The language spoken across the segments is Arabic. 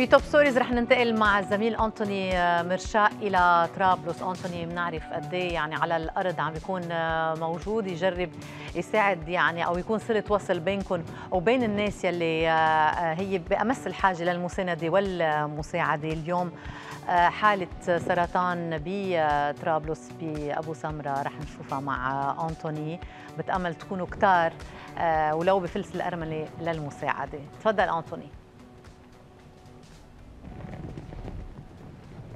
في توب ستوريز رح ننتقل مع الزميل انتوني آه، مرشاق الى طرابلس انتوني بنعرف قد إيه يعني على الارض عم بيكون آه، موجود يجرب يساعد يعني او يكون صله وصل بينكم وبين الناس يلي آه، هي بامس الحاجه للمسانده والمساعده اليوم حالة سرطان بطرابلس بأبو سمرة رح نشوفها مع أنتوني بتأمل تكونوا كتار ولو بفلس الأرملة للمساعدة تفضل أنتوني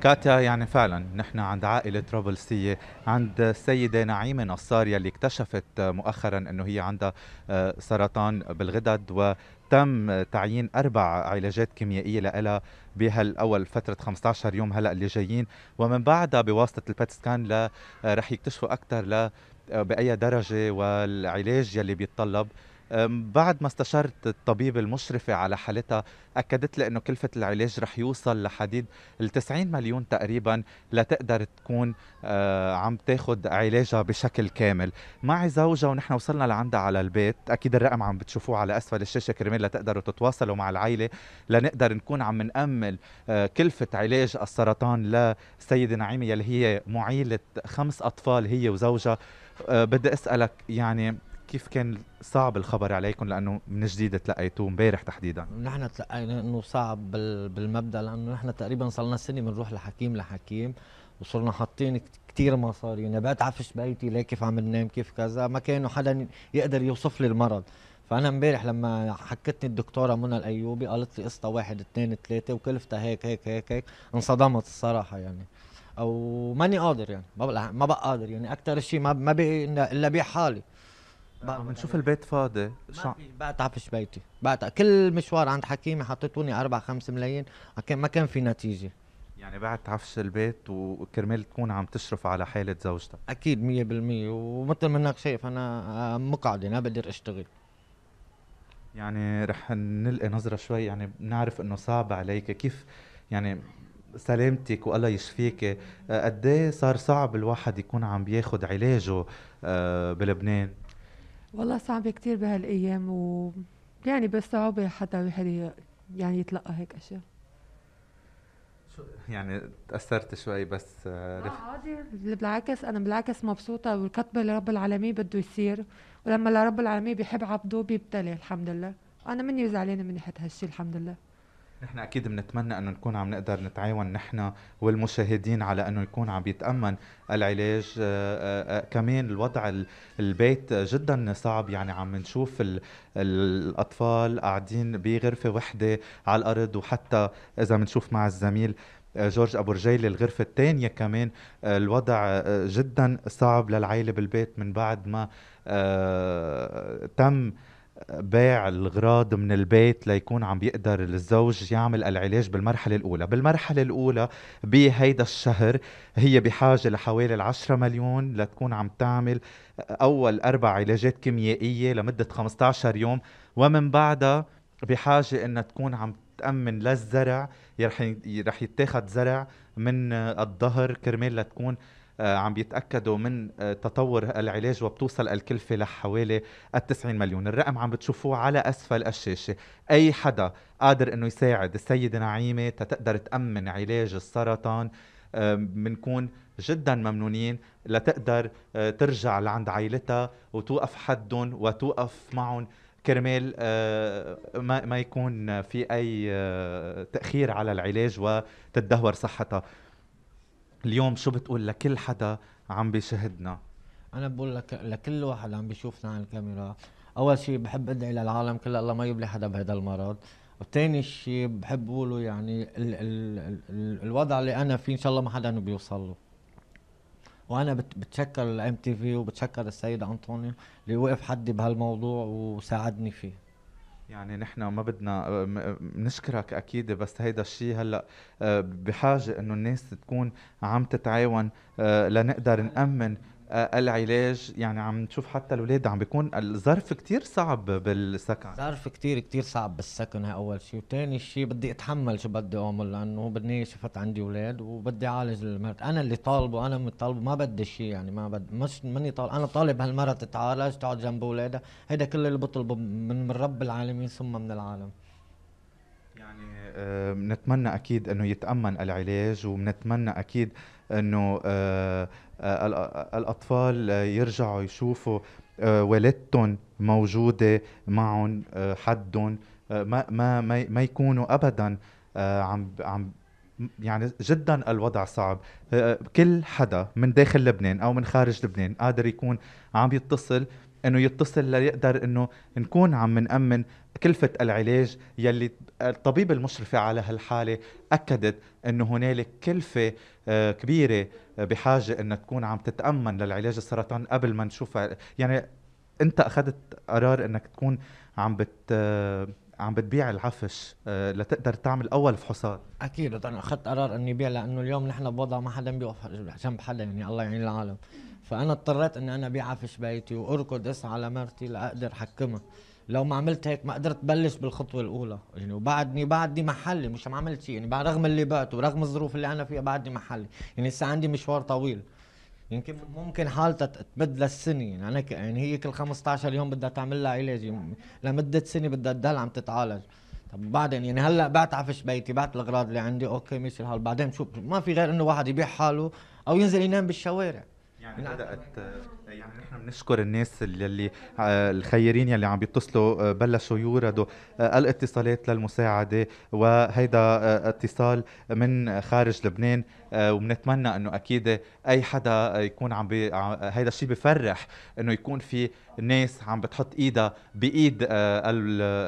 كاتيا يعني فعلا نحن عند عائلة طرابلسية عند السيدة نعيمة نصار يلي اكتشفت مؤخرا انه هي عندها آه، سرطان بالغدد و تم تعيين اربع علاجات كيميائيه لها بهالاول فتره 15 يوم هلا اللي جايين ومن بعدها بواسطه البت سكان آه، رح يكتشفوا اكثر لا آه، باي درجه والعلاج يلي بيتطلب بعد ما استشرت الطبيب المشرفة على حالتها أكدت لي أنه كلفة العلاج رح يوصل لحديد ال 90 مليون تقريبا لتقدر تكون أه، عم تاخد علاجها بشكل كامل معي زوجها ونحن وصلنا لعندها على البيت أكيد الرقم عم بتشوفوه على أسفل الشاشة كرمال لتقدروا تتواصلوا مع العائلة لنقدر نكون عم نأمل أه، كلفة علاج السرطان لسيدة نعيمة اللي هي معيلة خمس أطفال هي وزوجها أه، بدي أسألك يعني كيف كان صعب الخبر عليكم لانه من جديد تلقيتوه امبارح تحديدا؟ نحن تلقينا انه صعب بالمبدا لانه نحن تقريبا صلنا سنه بنروح لحكيم لحكيم وصرنا حاطين كثير مصاري يعني بقيت عفش بيتي ليه كيف عم ننام كيف كذا ما كانوا حدا يقدر يوصف لي المرض فانا امبارح لما حكتني الدكتوره منى الايوبي قالت لي قصه واحد اثنين ثلاثه وكلفتها هيك هيك هيك هيك انصدمت الصراحه يعني او ماني قادر يعني ما بقى, قادر يعني اكثر شيء ما, ما بقي الا بيع حالي بقى بنشوف البيت فاضي شو بعت عفش بيتي بعت كل مشوار عند حكيمي حطيتوني أربع خمس ملايين ما كان في نتيجة يعني بعت عفش البيت وكرمال تكون عم تشرف على حالة زوجتك أكيد مية بالمية ومثل ما انك شايف أنا آه، مقعدة ما بقدر أشتغل يعني رح نلقي نظرة شوي يعني بنعرف إنه صعب عليك كيف يعني سلامتك والله يشفيك آه، قد إيه صار صعب الواحد يكون عم بياخد علاجه آه، بلبنان والله صعبة كتير بهالايام و يعني بالصعوبة حتى الواحد يعني يتلقى هيك اشياء يعني تأثرت شوي بس آه، آه، رف... عادي بالعكس أنا بالعكس مبسوطة والكتبة لرب العالمين بده يصير ولما لرب العالمين بيحب عبده بيبتلي الحمد لله أنا مني زعلانة من ناحية هالشي الحمد لله نحن اكيد بنتمنى انه نكون عم نقدر نتعاون نحن والمشاهدين على انه يكون عم يتامن العلاج آه، آه، آه، كمان الوضع البيت جدا صعب يعني عم نشوف الاطفال قاعدين بغرفه وحده على الارض وحتى اذا بنشوف مع الزميل جورج ابو رجيل الغرفه الثانيه كمان الوضع جدا صعب للعائله بالبيت من بعد ما تم بيع الغراض من البيت ليكون عم بيقدر الزوج يعمل العلاج بالمرحلة الأولى بالمرحلة الأولى بهيدا الشهر هي بحاجة لحوالي العشرة مليون لتكون عم تعمل أول أربع علاجات كيميائية لمدة 15 يوم ومن بعدها بحاجة إنها تكون عم تأمن للزرع رح يتاخد زرع من الظهر كرمال لتكون آه، عم بيتاكدوا من آه، تطور العلاج وبتوصل الكلفه لحوالي ال 90 مليون، الرقم عم بتشوفوه على اسفل الشاشه، اي حدا قادر انه يساعد السيده نعيمه تتقدر تامن علاج السرطان آه، بنكون جدا ممنونين لتقدر ترجع لعند عائلتها وتوقف حدهم وتوقف معهم كرمال ما ما يكون في اي تاخير على العلاج وتدهور صحتها اليوم شو بتقول لكل حدا عم بيشاهدنا انا بقول لك لكل واحد عم بيشوفنا على الكاميرا اول شيء بحب ادعي للعالم كله الله ما يبلي حدا بهذا المرض وثاني شيء بحب اقوله يعني ال ال ال الوضع اللي انا فيه ان شاء الله ما حدا بيوصل له وانا بتشكر الام تي في وبتشكر السيد انطونيو اللي وقف حدي بهالموضوع وساعدني فيه يعني نحن ما بدنا نشكرك اكيد بس هيدا الشيء هلا آه، بحاجه انه الناس تكون عم تتعاون آه، لنقدر نامن آه، العلاج يعني عم نشوف حتى الاولاد عم بيكون الظرف كتير صعب بالسكن ظرف كتير كتير صعب بالسكن هي اول شيء وثاني شيء بدي اتحمل شو بدي اعمل لانه بالنهايه شفت عندي اولاد وبدي اعالج المرض انا اللي طالبه انا مطالبه ما بدي شيء يعني ما بدي مش ماني طالب انا طالب هالمره تتعالج تقعد جنب اولادها هيدا كل اللي بطلبه من رب العالمين ثم من العالم يعني بنتمنى آه، اكيد انه يتامن العلاج وبنتمنى اكيد انه آه، آه، الاطفال يرجعوا يشوفوا والدتهم موجوده معهم حدهم ما ما ما يكونوا ابدا عم عم يعني جدا الوضع صعب كل حدا من داخل لبنان او من خارج لبنان قادر يكون عم يتصل انه يتصل ليقدر انه نكون عم نامن كلفة العلاج يلي الطبيب المشرفة على هالحالة أكدت أنه هنالك كلفة آه، كبيرة آه، بحاجة أن تكون عم تتأمن للعلاج السرطان قبل ما نشوفها يعني أنت أخذت قرار أنك تكون عم بت آه، عم بتبيع العفش لتقدر تعمل اول فحوصات اكيد انا اخذت قرار اني بيع لانه اليوم نحن بوضع ما حدا بيوقف جنب حدا يعني الله يعين العالم فانا اضطريت اني انا ابيع في بيتي واركض اسعى على مرتي لاقدر احكمها لو ما عملت هيك ما قدرت بلش بالخطوه الاولى يعني وبعدني بعدني محلي مش ما عملت شيء يعني بعد رغم اللي بات ورغم الظروف اللي انا فيها بعدني محلي يعني لسه عندي مشوار طويل يمكن يعني ممكن حالتها تتبدل السنه يعني انا يعني هي كل 15 يوم بدها تعمل لها علاج يعني لمده سنه بدها تضل عم تتعالج طب بعدين يعني هلا بعت عفش بيتي بعت الاغراض اللي عندي اوكي ماشي الحال بعدين شو ما في غير انه واحد يبيع حاله او ينزل ينام بالشوارع يعني بدات يعني نحن بنشكر الناس اللي آه، الخيرين يلي عم بيتصلوا آه، بلشوا يوردوا آه، الاتصالات للمساعده وهيدا اتصال من خارج لبنان وبنتمنى انه اكيد اي حدا يكون عم بي هيدا الشيء بفرح انه يكون في ناس عم بتحط ايدها بايد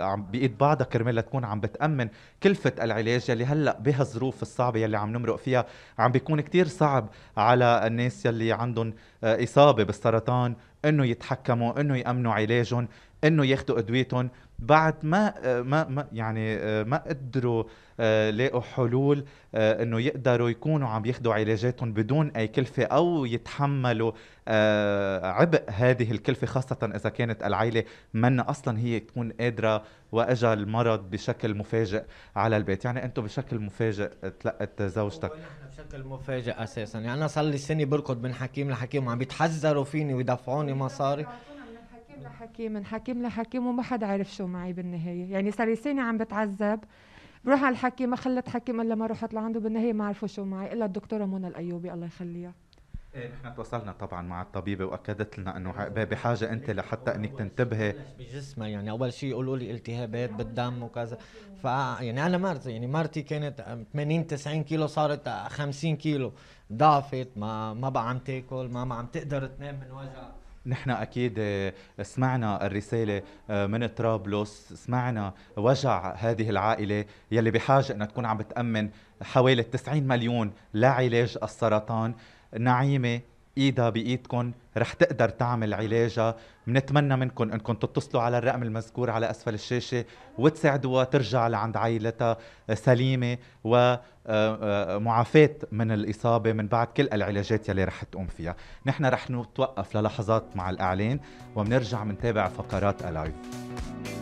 عم بايد بعضها كرمال تكون عم بتامن كلفه العلاج يلي هلا بهالظروف الصعبه يلي عم نمرق فيها عم بيكون كتير صعب على الناس يلي عندهم اصابه بالسرطان انه يتحكموا انه يامنوا علاجهم انه ياخذوا ادويتهم بعد ما ما ما يعني ما قدروا آه، لاقوا حلول آه، انه يقدروا يكونوا عم ياخذوا علاجاتهم بدون اي كلفه او يتحملوا آه، عبء هذه الكلفه خاصه اذا كانت العائله من اصلا هي تكون قادره واجى المرض بشكل مفاجئ على البيت يعني انتم بشكل مفاجئ تلقت زوجتك بشكل مفاجئ اساسا يعني انا صار لي سنه بركض من حكيم لحكيم وعم بيتحذروا فيني ويدفعوني مصاري حكيم لحكيم من حكيم لحكيم وما حدا عرف شو معي بالنهايه يعني صار سنه عم بتعذب بروح على الحكيم ما خلت حكيم الا ما رحت لعنده بالنهايه ما عرفوا شو معي الا الدكتوره منى الايوبي الله يخليها ايه نحن تواصلنا طبعا مع الطبيبه واكدت لنا انه بحاجه انت لحتى انك تنتبهي بجسمها يعني اول شيء يقولوا لي التهابات بالدم وكذا ف يعني انا مرتي يعني مرتي كانت 80 90 كيلو صارت 50 كيلو ضعفت ما ما بقى عم تاكل ما ما عم تقدر تنام من وجع نحن اكيد آه، سمعنا الرساله آه، من طرابلس سمعنا وجع هذه العائله يلي بحاجه انها تكون عم بتامن حوالي 90 مليون لعلاج السرطان نعيمه ايدها بايدكم رح تقدر تعمل علاجها بنتمنى منكم انكم تتصلوا على الرقم المذكور على اسفل الشاشه وتساعدوها ترجع لعند عائلتها سليمه ومعافاة آه، آه، من الاصابه من بعد كل العلاجات يلي رح تقوم فيها نحن رح نتوقف للحظات مع الاعلان وبنرجع بنتابع فقرات الايف